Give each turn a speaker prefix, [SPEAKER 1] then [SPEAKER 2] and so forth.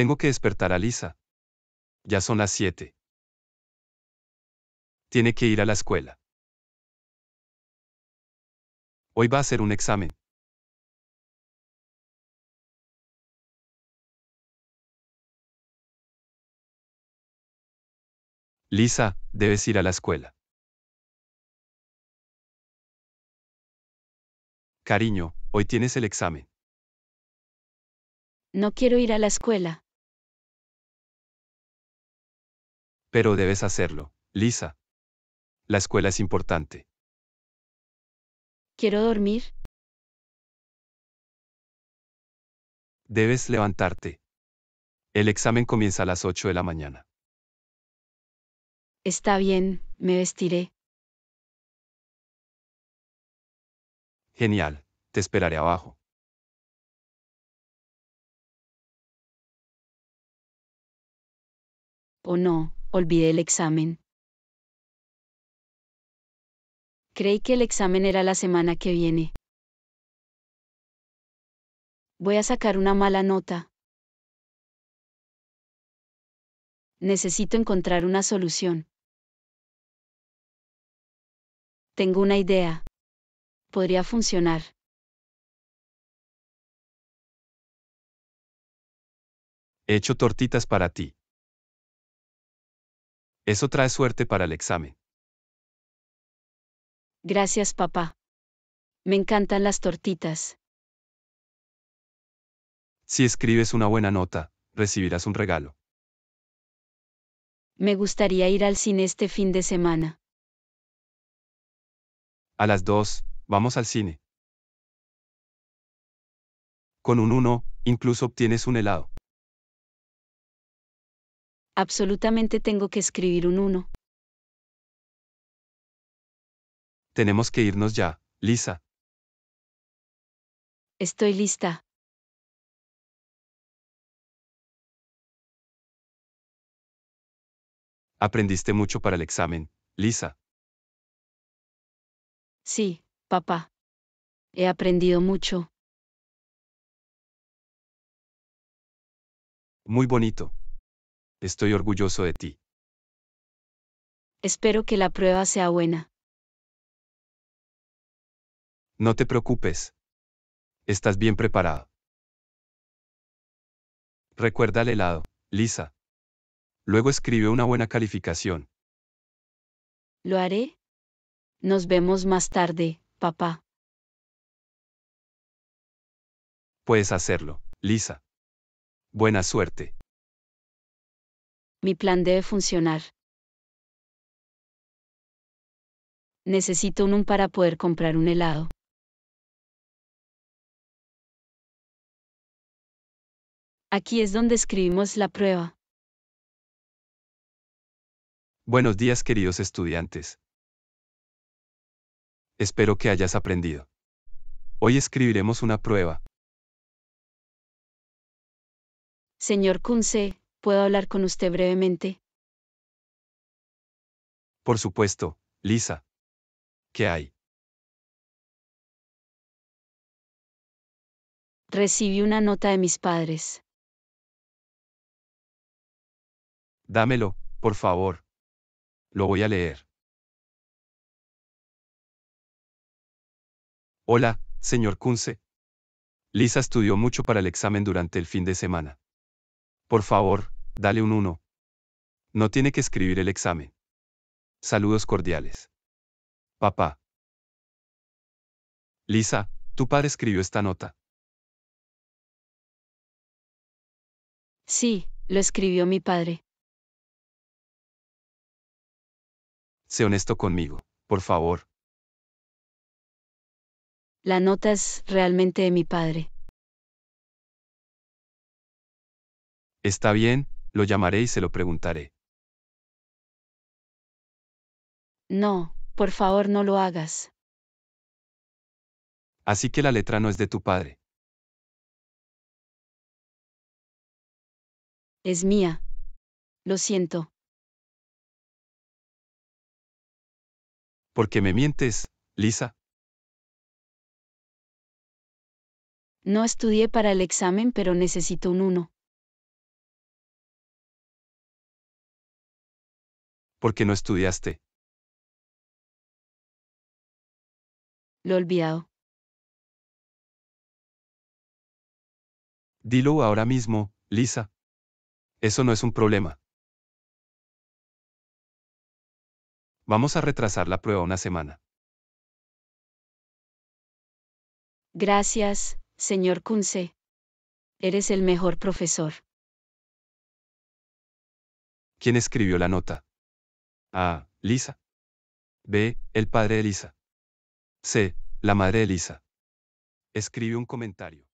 [SPEAKER 1] Tengo que despertar a Lisa. Ya son las 7.
[SPEAKER 2] Tiene que ir a la escuela. Hoy va a hacer un examen. Lisa, debes ir a la escuela. Cariño, hoy tienes el examen.
[SPEAKER 3] No quiero ir a la escuela.
[SPEAKER 2] Pero debes hacerlo, Lisa. La escuela es importante.
[SPEAKER 3] Quiero dormir.
[SPEAKER 2] Debes levantarte.
[SPEAKER 1] El examen comienza a las 8 de la mañana.
[SPEAKER 3] Está bien, me vestiré.
[SPEAKER 2] Genial, te esperaré abajo.
[SPEAKER 3] ¿O no? olvidé el examen. Creí que el examen era la semana que viene. Voy a sacar una mala nota. Necesito encontrar una solución. Tengo una idea. Podría funcionar.
[SPEAKER 2] He hecho tortitas para ti. Eso trae suerte para el examen.
[SPEAKER 3] Gracias, papá. Me encantan las tortitas.
[SPEAKER 1] Si escribes una buena nota, recibirás un regalo.
[SPEAKER 3] Me gustaría ir al cine este fin de semana.
[SPEAKER 2] A las 2, vamos al cine. Con un 1, incluso obtienes un helado
[SPEAKER 3] absolutamente tengo que escribir un 1.
[SPEAKER 2] Tenemos que irnos ya, Lisa.
[SPEAKER 3] Estoy lista.
[SPEAKER 2] Aprendiste mucho para el examen, Lisa.
[SPEAKER 3] Sí, papá. He aprendido mucho.
[SPEAKER 2] Muy bonito. Estoy orgulloso de ti.
[SPEAKER 3] Espero que la prueba sea buena.
[SPEAKER 2] No te preocupes. Estás bien preparado. Recuerda
[SPEAKER 1] el helado, Lisa. Luego escribe una buena calificación.
[SPEAKER 3] Lo haré. Nos vemos más tarde, papá.
[SPEAKER 2] Puedes hacerlo, Lisa. Buena suerte.
[SPEAKER 3] Mi plan debe funcionar. Necesito un, un para poder comprar un helado. Aquí es donde escribimos la prueba.
[SPEAKER 2] Buenos días queridos
[SPEAKER 1] estudiantes. Espero que hayas aprendido. Hoy escribiremos una prueba.
[SPEAKER 3] Señor Kunze, ¿Puedo hablar con usted brevemente?
[SPEAKER 1] Por
[SPEAKER 2] supuesto, Lisa. ¿Qué hay?
[SPEAKER 3] Recibí una nota de mis padres.
[SPEAKER 2] Dámelo, por favor. Lo voy a leer. Hola,
[SPEAKER 1] señor Kunze. Lisa estudió mucho para el examen durante el fin de semana. Por favor, dale un 1. No tiene que escribir el examen.
[SPEAKER 2] Saludos cordiales. Papá. Lisa, tu padre escribió esta nota.
[SPEAKER 3] Sí, lo escribió mi padre.
[SPEAKER 2] Sé honesto conmigo, por favor.
[SPEAKER 3] La nota es realmente de mi padre.
[SPEAKER 2] Está bien, lo llamaré y se lo preguntaré.
[SPEAKER 3] No, por favor no lo hagas.
[SPEAKER 2] Así que la letra no es de tu padre.
[SPEAKER 3] Es mía. Lo siento.
[SPEAKER 2] ¿Por qué me mientes, Lisa?
[SPEAKER 3] No estudié para el examen, pero necesito un 1.
[SPEAKER 2] porque no estudiaste. Lo olvidado. Dilo ahora mismo, Lisa. Eso no es un problema. Vamos a retrasar la prueba una semana.
[SPEAKER 3] Gracias, señor Kunze. Eres el mejor profesor.
[SPEAKER 1] ¿Quién escribió la nota? A. Lisa. B. El padre de Lisa. C. La madre de Lisa. Escribe un comentario.